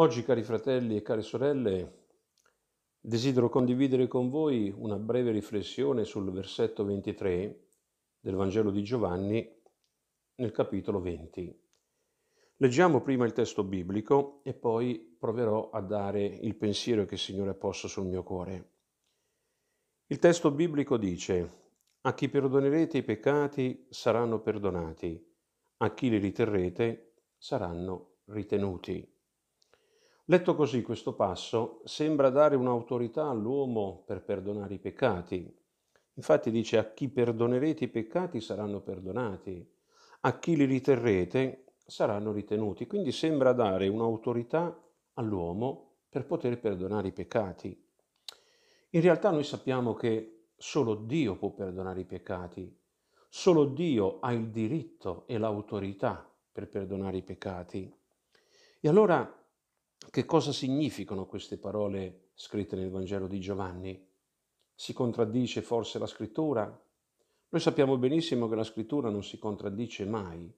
Oggi, cari fratelli e care sorelle, desidero condividere con voi una breve riflessione sul versetto 23 del Vangelo di Giovanni nel capitolo 20. Leggiamo prima il testo biblico e poi proverò a dare il pensiero che il Signore ha posto sul mio cuore. Il testo biblico dice, a chi perdonerete i peccati saranno perdonati, a chi li riterrete saranno ritenuti. Letto così questo passo sembra dare un'autorità all'uomo per perdonare i peccati. Infatti dice a chi perdonerete i peccati saranno perdonati, a chi li riterrete saranno ritenuti. Quindi sembra dare un'autorità all'uomo per poter perdonare i peccati. In realtà noi sappiamo che solo Dio può perdonare i peccati, solo Dio ha il diritto e l'autorità per perdonare i peccati. E allora che cosa significano queste parole scritte nel Vangelo di Giovanni? Si contraddice forse la scrittura? Noi sappiamo benissimo che la scrittura non si contraddice mai.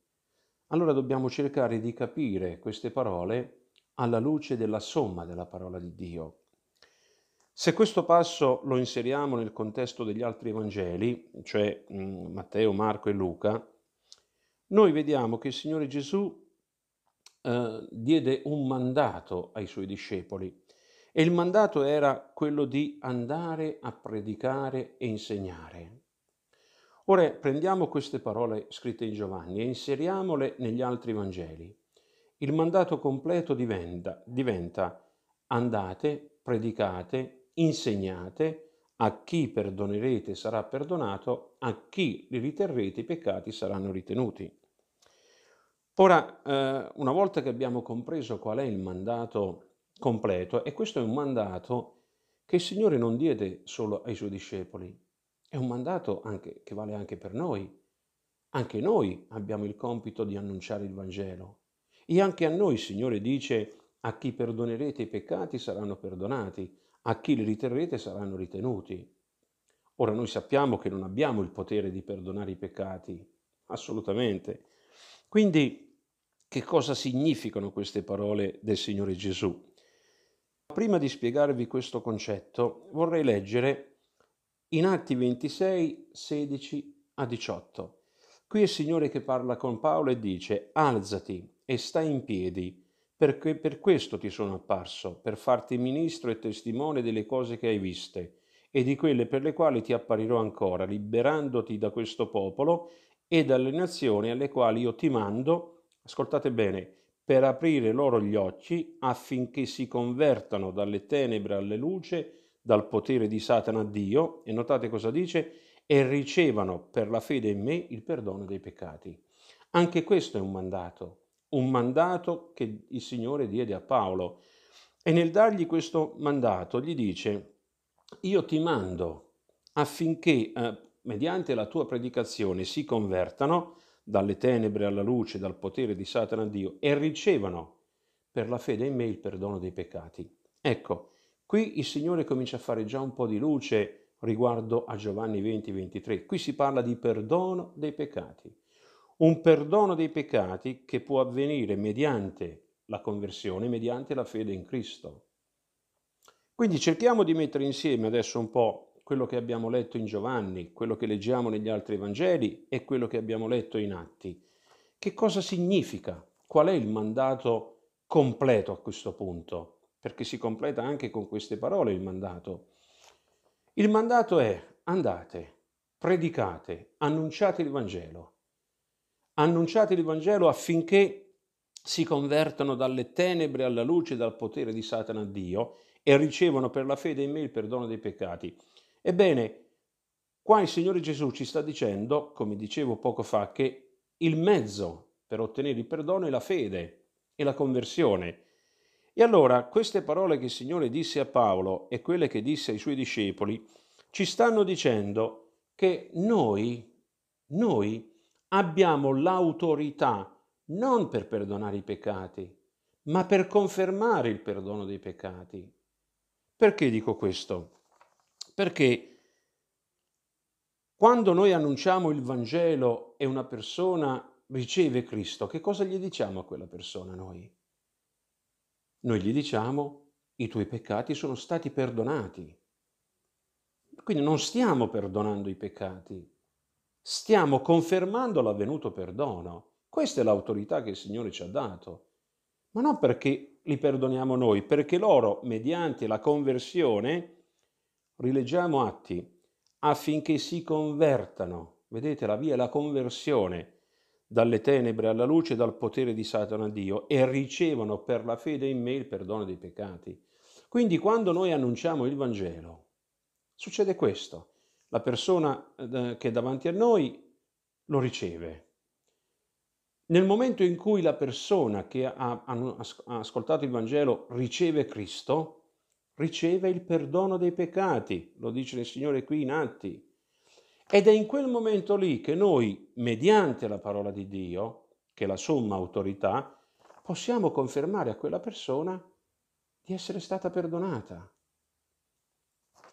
Allora dobbiamo cercare di capire queste parole alla luce della somma della parola di Dio. Se questo passo lo inseriamo nel contesto degli altri Vangeli, cioè mm, Matteo, Marco e Luca, noi vediamo che il Signore Gesù eh, diede un mandato ai suoi discepoli e il mandato era quello di andare a predicare e insegnare. Ora prendiamo queste parole scritte in Giovanni e inseriamole negli altri Vangeli. Il mandato completo diventa, diventa andate, predicate, insegnate, a chi perdonerete sarà perdonato, a chi li riterrete i peccati saranno ritenuti. Ora, eh, una volta che abbiamo compreso qual è il mandato completo, e questo è un mandato che il Signore non diede solo ai Suoi discepoli, è un mandato anche, che vale anche per noi. Anche noi abbiamo il compito di annunciare il Vangelo. E anche a noi il Signore dice, a chi perdonerete i peccati saranno perdonati, a chi li riterrete saranno ritenuti. Ora noi sappiamo che non abbiamo il potere di perdonare i peccati, assolutamente. Quindi che cosa significano queste parole del Signore Gesù. Prima di spiegarvi questo concetto vorrei leggere in Atti 26, 16 a 18. Qui è il Signore che parla con Paolo e dice alzati e stai in piedi perché per questo ti sono apparso, per farti ministro e testimone delle cose che hai viste e di quelle per le quali ti apparirò ancora, liberandoti da questo popolo e dalle nazioni alle quali io ti mando ascoltate bene, per aprire loro gli occhi affinché si convertano dalle tenebre alle luce, dal potere di Satana a Dio, e notate cosa dice, e ricevano per la fede in me il perdono dei peccati. Anche questo è un mandato, un mandato che il Signore diede a Paolo. E nel dargli questo mandato gli dice, io ti mando affinché eh, mediante la tua predicazione si convertano dalle tenebre alla luce, dal potere di Satana a Dio, e ricevano per la fede in me il perdono dei peccati. Ecco, qui il Signore comincia a fare già un po' di luce riguardo a Giovanni 20, 23. Qui si parla di perdono dei peccati. Un perdono dei peccati che può avvenire mediante la conversione, mediante la fede in Cristo. Quindi cerchiamo di mettere insieme adesso un po' quello che abbiamo letto in Giovanni, quello che leggiamo negli altri Vangeli e quello che abbiamo letto in Atti. Che cosa significa? Qual è il mandato completo a questo punto? Perché si completa anche con queste parole il mandato. Il mandato è andate, predicate, annunciate il Vangelo. Annunciate il Vangelo affinché si convertano dalle tenebre alla luce, dal potere di Satana a Dio e ricevono per la fede in me il perdono dei peccati. Ebbene, qua il Signore Gesù ci sta dicendo, come dicevo poco fa, che il mezzo per ottenere il perdono è la fede e la conversione. E allora queste parole che il Signore disse a Paolo e quelle che disse ai suoi discepoli ci stanno dicendo che noi, noi abbiamo l'autorità non per perdonare i peccati, ma per confermare il perdono dei peccati. Perché dico questo? Perché quando noi annunciamo il Vangelo e una persona riceve Cristo, che cosa gli diciamo a quella persona noi? Noi gli diciamo i tuoi peccati sono stati perdonati. Quindi non stiamo perdonando i peccati, stiamo confermando l'avvenuto perdono. Questa è l'autorità che il Signore ci ha dato, ma non perché li perdoniamo noi, perché loro, mediante la conversione, rileggiamo Atti, affinché si convertano. Vedete, la via è la conversione dalle tenebre alla luce, dal potere di Satana a Dio, e ricevono per la fede in me il perdono dei peccati. Quindi quando noi annunciamo il Vangelo, succede questo. La persona eh, che è davanti a noi lo riceve. Nel momento in cui la persona che ha ascoltato il Vangelo riceve Cristo, riceve il perdono dei peccati, lo dice il Signore qui in Atti. Ed è in quel momento lì che noi, mediante la parola di Dio, che è la somma autorità, possiamo confermare a quella persona di essere stata perdonata.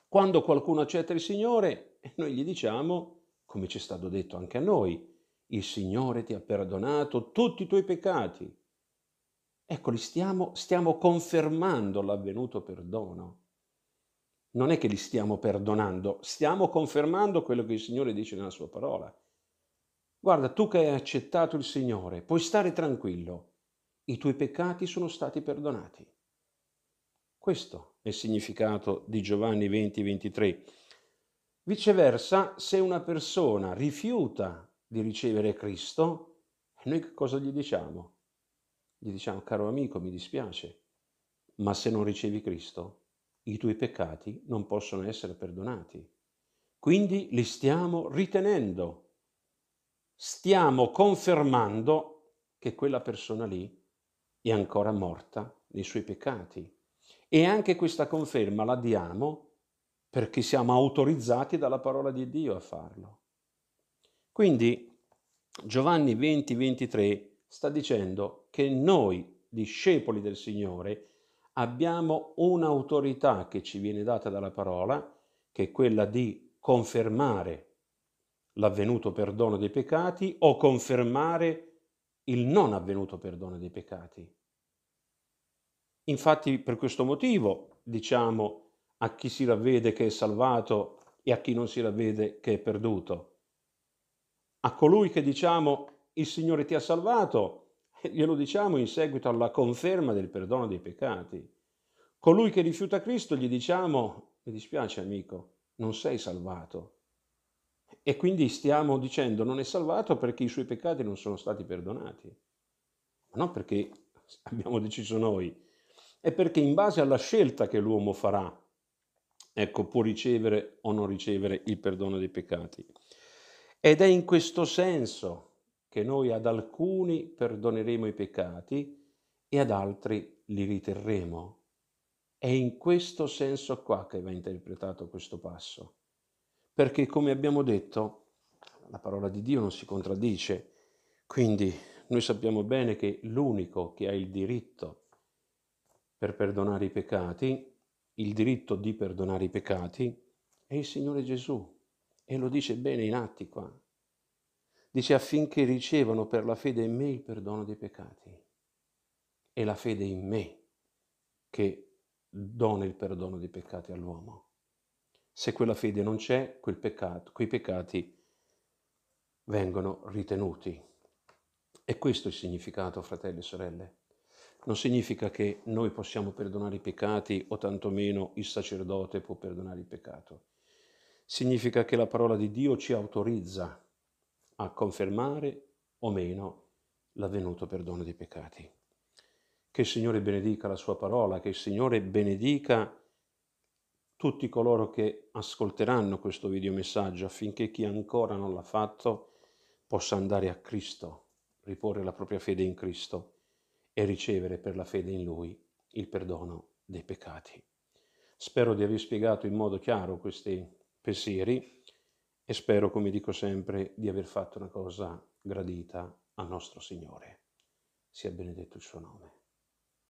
Quando qualcuno accetta il Signore, noi gli diciamo, come ci è stato detto anche a noi, il Signore ti ha perdonato tutti i tuoi peccati. Eccoli, stiamo, stiamo confermando l'avvenuto perdono. Non è che li stiamo perdonando, stiamo confermando quello che il Signore dice nella sua parola. Guarda, tu che hai accettato il Signore, puoi stare tranquillo, i tuoi peccati sono stati perdonati. Questo è il significato di Giovanni 20-23. Viceversa, se una persona rifiuta di ricevere Cristo, noi che cosa gli diciamo? gli diciamo, caro amico, mi dispiace, ma se non ricevi Cristo, i tuoi peccati non possono essere perdonati. Quindi li stiamo ritenendo, stiamo confermando che quella persona lì è ancora morta nei suoi peccati. E anche questa conferma la diamo perché siamo autorizzati dalla parola di Dio a farlo. Quindi Giovanni 20, 23 sta dicendo che noi, discepoli del Signore, abbiamo un'autorità che ci viene data dalla parola, che è quella di confermare l'avvenuto perdono dei peccati o confermare il non avvenuto perdono dei peccati. Infatti per questo motivo diciamo a chi si ravvede che è salvato e a chi non si ravvede che è perduto. A colui che diciamo il Signore ti ha salvato, glielo diciamo in seguito alla conferma del perdono dei peccati. Colui che rifiuta Cristo gli diciamo, mi dispiace amico, non sei salvato. E quindi stiamo dicendo non è salvato perché i suoi peccati non sono stati perdonati, ma non perché abbiamo deciso noi, è perché in base alla scelta che l'uomo farà, ecco, può ricevere o non ricevere il perdono dei peccati. Ed è in questo senso che noi ad alcuni perdoneremo i peccati e ad altri li riterremo. È in questo senso qua che va interpretato questo passo, perché come abbiamo detto, la parola di Dio non si contraddice, quindi noi sappiamo bene che l'unico che ha il diritto per perdonare i peccati, il diritto di perdonare i peccati, è il Signore Gesù. E lo dice bene in atti qua, Dice affinché ricevano per la fede in me il perdono dei peccati. È la fede in me che dona il perdono dei peccati all'uomo. Se quella fede non c'è, peccato, quei peccati vengono ritenuti. E questo è il significato, fratelli e sorelle. Non significa che noi possiamo perdonare i peccati o tantomeno il sacerdote può perdonare il peccato. Significa che la parola di Dio ci autorizza a confermare o meno l'avvenuto perdono dei peccati. Che il Signore benedica la sua parola, che il Signore benedica tutti coloro che ascolteranno questo videomessaggio affinché chi ancora non l'ha fatto possa andare a Cristo, riporre la propria fede in Cristo e ricevere per la fede in Lui il perdono dei peccati. Spero di aver spiegato in modo chiaro questi pensieri e spero, come dico sempre, di aver fatto una cosa gradita al nostro Signore. Sia benedetto il suo nome.